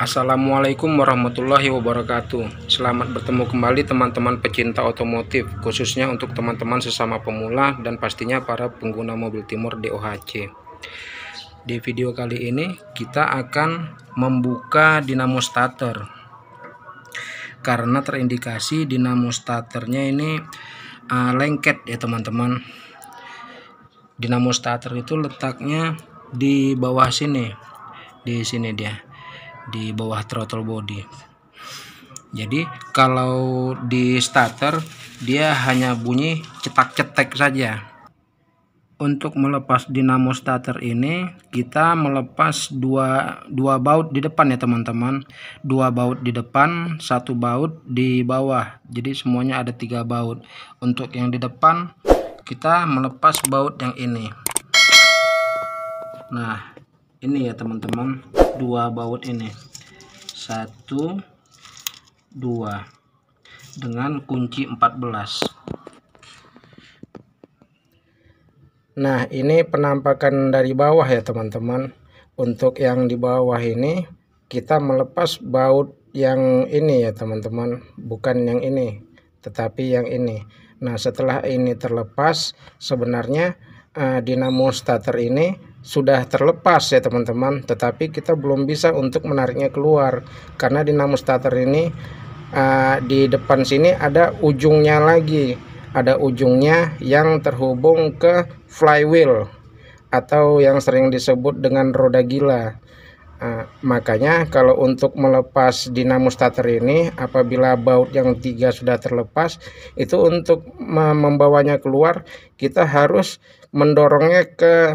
Assalamualaikum warahmatullahi wabarakatuh. Selamat bertemu kembali teman-teman pecinta otomotif, khususnya untuk teman-teman sesama pemula dan pastinya para pengguna mobil timur DOHC. Di video kali ini kita akan membuka dinamo starter. Karena terindikasi dinamo starternya ini uh, lengket ya teman-teman. Dinamo starter itu letaknya di bawah sini. Di sini dia di bawah throttle body jadi kalau di starter dia hanya bunyi cetak-cetek saja untuk melepas dinamo starter ini kita melepas dua dua baut di depan ya teman-teman dua baut di depan satu baut di bawah jadi semuanya ada tiga baut untuk yang di depan kita melepas baut yang ini nah ini ya teman-teman dua baut ini satu dua dengan kunci 14 nah ini penampakan dari bawah ya teman-teman untuk yang di bawah ini kita melepas baut yang ini ya teman-teman bukan yang ini tetapi yang ini nah setelah ini terlepas sebenarnya uh, eh, dinamo starter ini sudah terlepas ya teman-teman tetapi kita belum bisa untuk menariknya keluar karena dinamo starter ini uh, di depan sini ada ujungnya lagi ada ujungnya yang terhubung ke flywheel atau yang sering disebut dengan roda gila Uh, makanya kalau untuk melepas dinamo starter ini apabila baut yang tiga sudah terlepas itu untuk membawanya keluar kita harus mendorongnya ke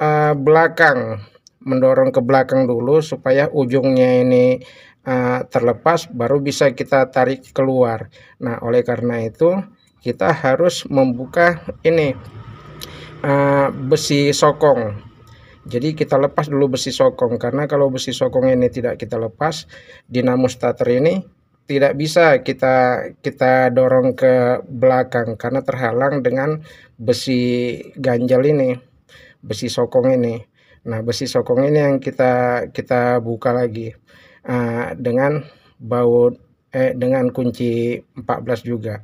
uh, belakang mendorong ke belakang dulu supaya ujungnya ini uh, terlepas baru bisa kita tarik keluar nah oleh karena itu kita harus membuka ini uh, besi sokong jadi kita lepas dulu besi sokong karena kalau besi sokong ini tidak kita lepas dinamo starter ini tidak bisa kita kita dorong ke belakang karena terhalang dengan besi ganjal ini besi sokong ini. Nah, besi sokong ini yang kita kita buka lagi uh, dengan baut eh dengan kunci 14 juga.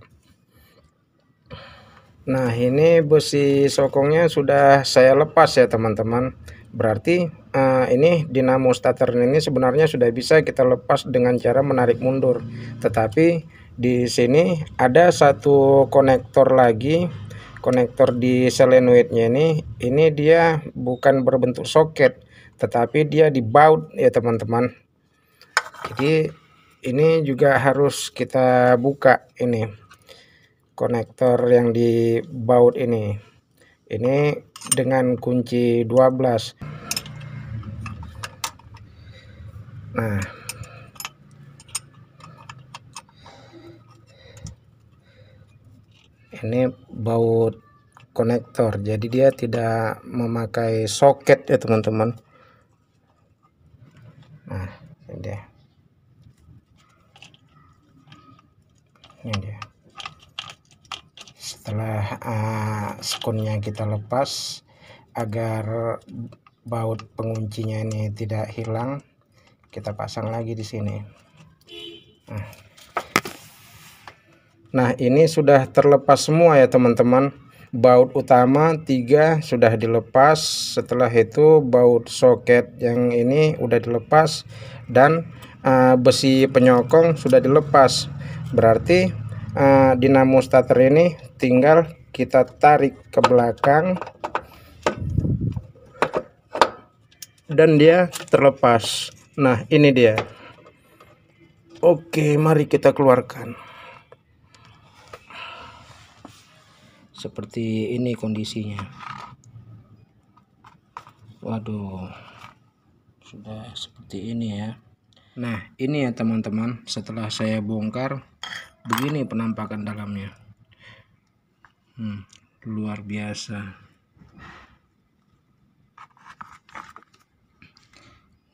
Nah, ini besi sokongnya sudah saya lepas ya, teman-teman. Berarti uh, ini dinamo starter ini sebenarnya sudah bisa kita lepas dengan cara menarik mundur. Tetapi di sini ada satu konektor lagi konektor di selenoidnya ini ini dia bukan berbentuk soket tetapi dia dibaut ya teman-teman jadi ini juga harus kita buka ini konektor yang dibaut ini ini dengan kunci 12 nah ini baut konektor jadi dia tidak memakai soket ya teman-teman nah ini dia ini dia setelah uh, skonnya kita lepas agar baut penguncinya ini tidak hilang kita pasang lagi di sini Nah ini sudah terlepas semua ya teman-teman baut utama 3 sudah dilepas setelah itu baut soket yang ini udah dilepas dan uh, besi penyokong sudah dilepas berarti uh, dinamo starter ini tinggal kita tarik ke belakang dan dia terlepas nah ini dia oke mari kita keluarkan seperti ini kondisinya waduh sudah seperti ini ya nah ini ya teman-teman setelah saya bongkar begini penampakan dalamnya hmm, luar biasa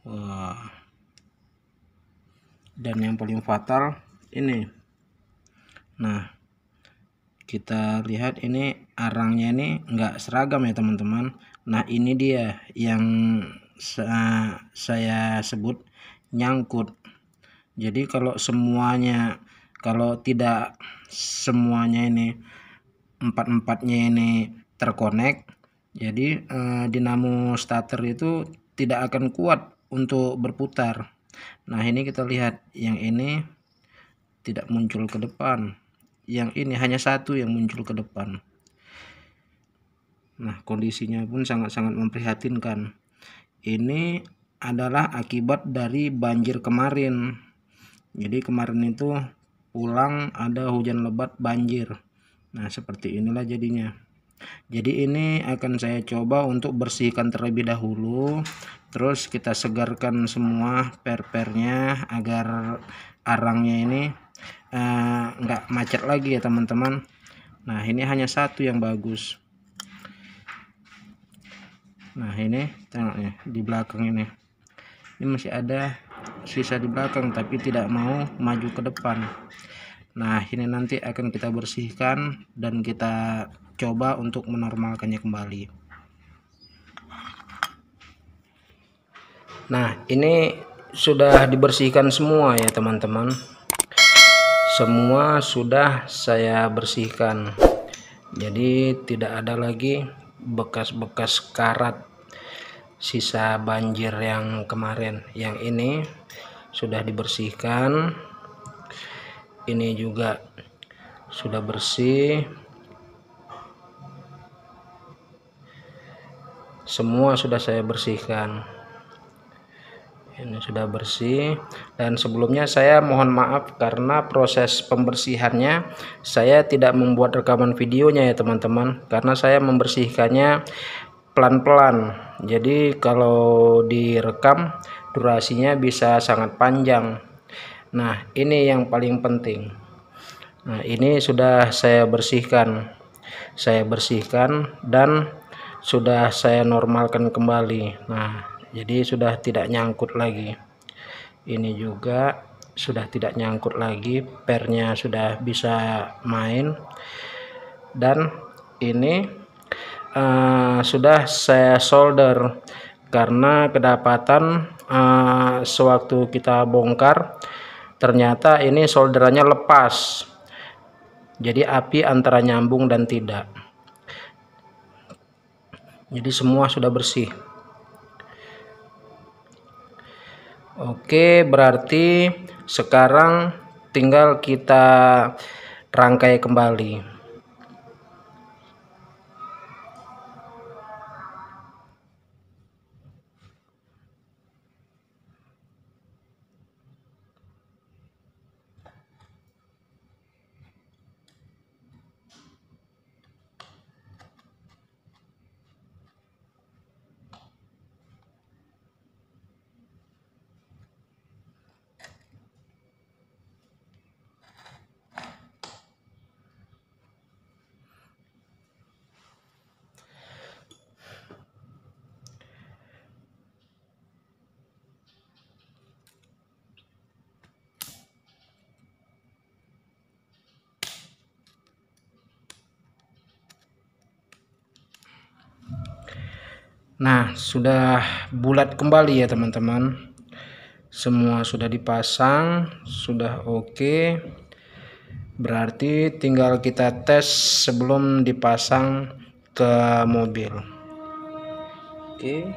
wah dan yang paling fatal ini nah kita lihat ini arangnya ini enggak seragam ya teman-teman nah ini dia yang saya sebut nyangkut jadi kalau semuanya kalau tidak semuanya ini empat-empatnya ini terkonek jadi eh, dinamo starter itu tidak akan kuat untuk berputar nah ini kita lihat yang ini tidak muncul ke depan yang ini hanya satu yang muncul ke depan nah kondisinya pun sangat-sangat memprihatinkan ini adalah akibat dari banjir kemarin jadi kemarin itu pulang ada hujan lebat banjir nah seperti inilah jadinya jadi ini akan saya coba untuk bersihkan terlebih dahulu terus kita segarkan semua per-pernya agar arangnya ini Eh, nggak uh, macet lagi ya teman-teman nah ini hanya satu yang bagus nah ini tengok di belakang ini ini masih ada sisa di belakang tapi tidak mau maju ke depan nah ini nanti akan kita bersihkan dan kita coba untuk menormalkannya kembali nah ini sudah dibersihkan semua ya teman-teman semua sudah saya bersihkan jadi tidak ada lagi bekas-bekas karat sisa banjir yang kemarin yang ini sudah dibersihkan ini juga sudah bersih semua sudah saya bersihkan ini sudah bersih dan sebelumnya saya mohon maaf karena proses pembersihannya saya tidak membuat rekaman videonya ya teman-teman karena saya membersihkannya pelan-pelan jadi kalau direkam durasinya bisa sangat panjang nah ini yang paling penting nah ini sudah saya bersihkan saya bersihkan dan sudah saya normalkan kembali nah jadi sudah tidak nyangkut lagi ini juga sudah tidak nyangkut lagi pernya sudah bisa main dan ini uh, sudah saya solder karena kedapatan uh, sewaktu kita bongkar ternyata ini solderannya lepas jadi api antara nyambung dan tidak jadi semua sudah bersih Oke, berarti sekarang tinggal kita rangkai kembali. Nah, sudah bulat kembali ya teman-teman. Semua sudah dipasang, sudah oke. Berarti tinggal kita tes sebelum dipasang ke mobil. Oke.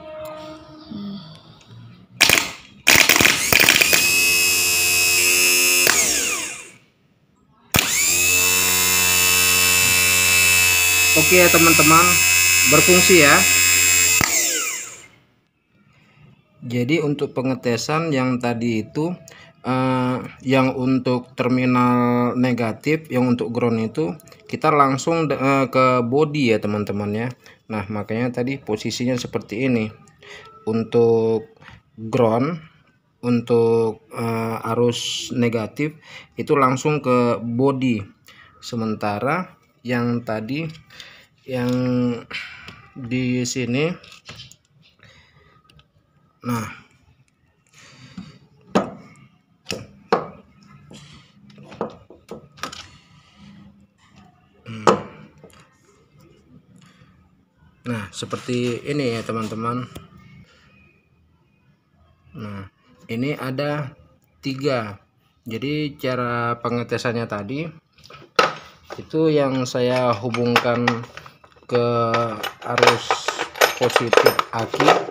Oke ya teman-teman, berfungsi ya. Jadi untuk pengetesan yang tadi itu eh, yang untuk terminal negatif yang untuk ground itu kita langsung eh, ke body ya teman-teman ya. Nah, makanya tadi posisinya seperti ini. Untuk ground untuk eh, arus negatif itu langsung ke body. Sementara yang tadi yang di sini Nah, hmm. Nah, seperti ini ya teman-teman. Nah, ini ada tiga. Jadi cara pengetesannya tadi itu yang saya hubungkan ke arus positif aki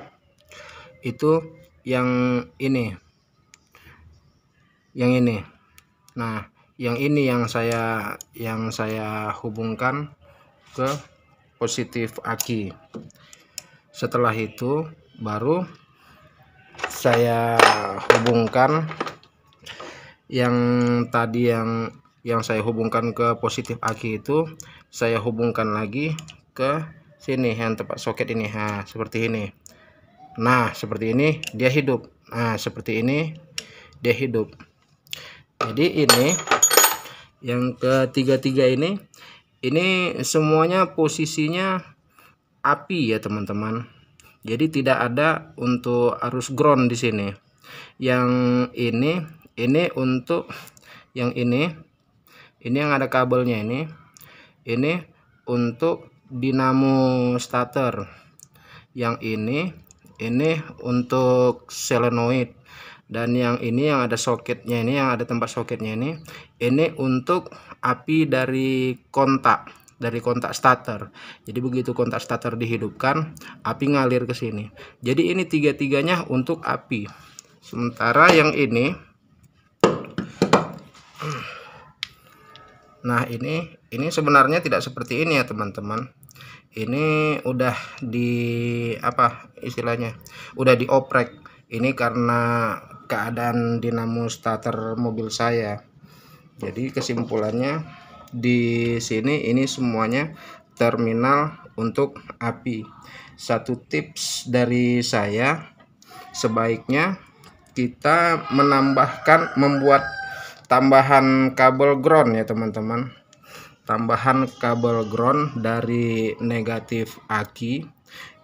itu yang ini yang ini nah yang ini yang saya yang saya hubungkan ke positif aki setelah itu baru saya hubungkan yang tadi yang yang saya hubungkan ke positif aki itu saya hubungkan lagi ke sini yang tempat soket ini ha seperti ini Nah, seperti ini dia hidup. Nah, seperti ini dia hidup. Jadi ini yang ketiga-tiga ini ini semuanya posisinya api ya, teman-teman. Jadi tidak ada untuk arus ground di sini. Yang ini ini untuk yang ini ini yang ada kabelnya ini ini untuk dinamo starter yang ini ini untuk selenoid dan yang ini yang ada soketnya ini yang ada tempat soketnya ini ini untuk api dari kontak dari kontak starter jadi begitu kontak starter dihidupkan api ngalir ke sini jadi ini tiga-tiganya untuk api sementara yang ini nah ini ini sebenarnya tidak seperti ini ya teman-teman ini udah di apa istilahnya udah dioprek ini karena keadaan dinamo starter mobil saya jadi kesimpulannya di sini ini semuanya terminal untuk api satu tips dari saya sebaiknya kita menambahkan membuat tambahan kabel ground ya teman-teman tambahan kabel ground dari negatif aki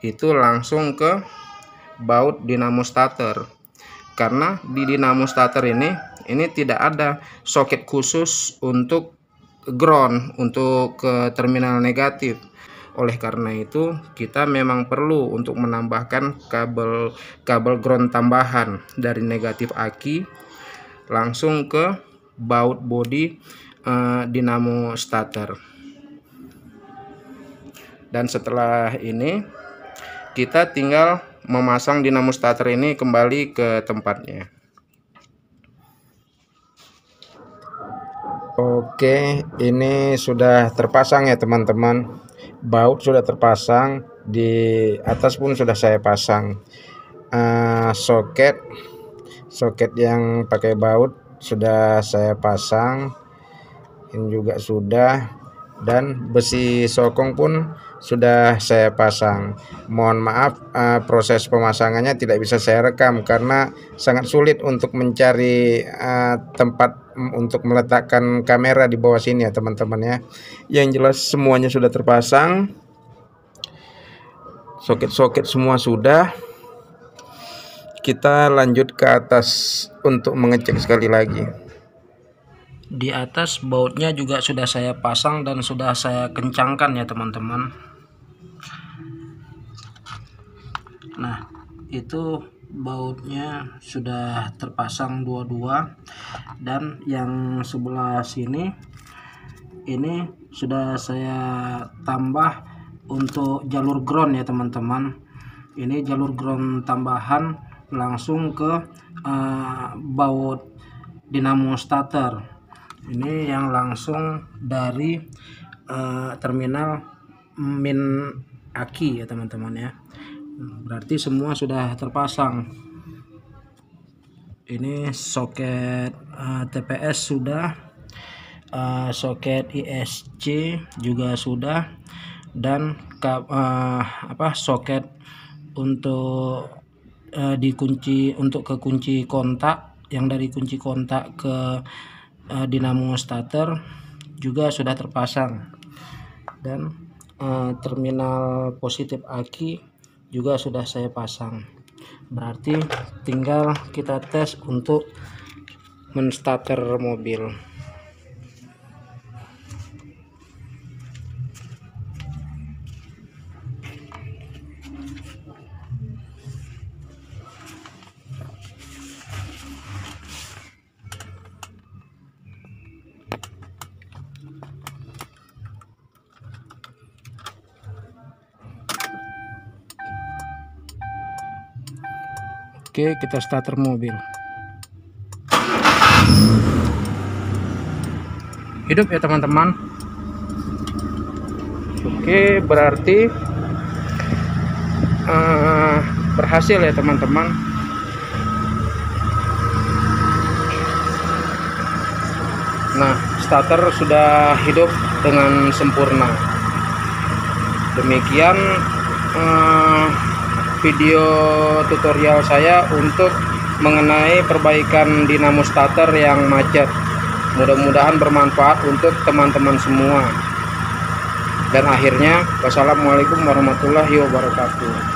itu langsung ke baut dinamo starter karena di dinamo starter ini ini tidak ada soket khusus untuk ground untuk ke terminal negatif oleh karena itu kita memang perlu untuk menambahkan kabel kabel ground tambahan dari negatif aki langsung ke baut body Eh, dinamo starter dan setelah ini kita tinggal memasang dinamo starter ini kembali ke tempatnya Oke ini sudah terpasang ya teman-teman baut sudah terpasang di atas pun sudah saya pasang uh, soket soket yang pakai baut sudah saya pasang ini juga sudah dan besi sokong pun sudah saya pasang mohon maaf uh, proses pemasangannya tidak bisa saya rekam karena sangat sulit untuk mencari uh, tempat untuk meletakkan kamera di bawah sini ya teman-teman ya yang jelas semuanya sudah terpasang soket-soket semua sudah kita lanjut ke atas untuk mengecek sekali lagi di atas bautnya juga sudah saya pasang dan sudah saya kencangkan ya teman-teman nah itu bautnya sudah terpasang dua-dua dan yang sebelah sini ini sudah saya tambah untuk jalur ground ya teman-teman ini jalur ground tambahan langsung ke uh, baut dinamo starter ini yang langsung dari uh, terminal Min Aki ya teman-teman ya berarti semua sudah terpasang ini soket uh, eh, TPS sudah uh, soket ISC juga sudah dan uh, apa soket untuk uh, dikunci untuk ke kunci kontak yang dari kunci kontak ke uh, dinamo starter juga sudah terpasang dan uh, terminal positif aki juga sudah saya pasang berarti tinggal kita tes untuk menstarter mobil Oke, kita starter mobil. Hidup ya teman-teman. Oke, berarti uh, berhasil ya teman-teman. Nah, starter sudah hidup dengan sempurna. Demikian uh, video tutorial saya untuk mengenai perbaikan dinamo starter yang macet mudah-mudahan bermanfaat untuk teman-teman semua dan akhirnya wassalamualaikum warahmatullahi wabarakatuh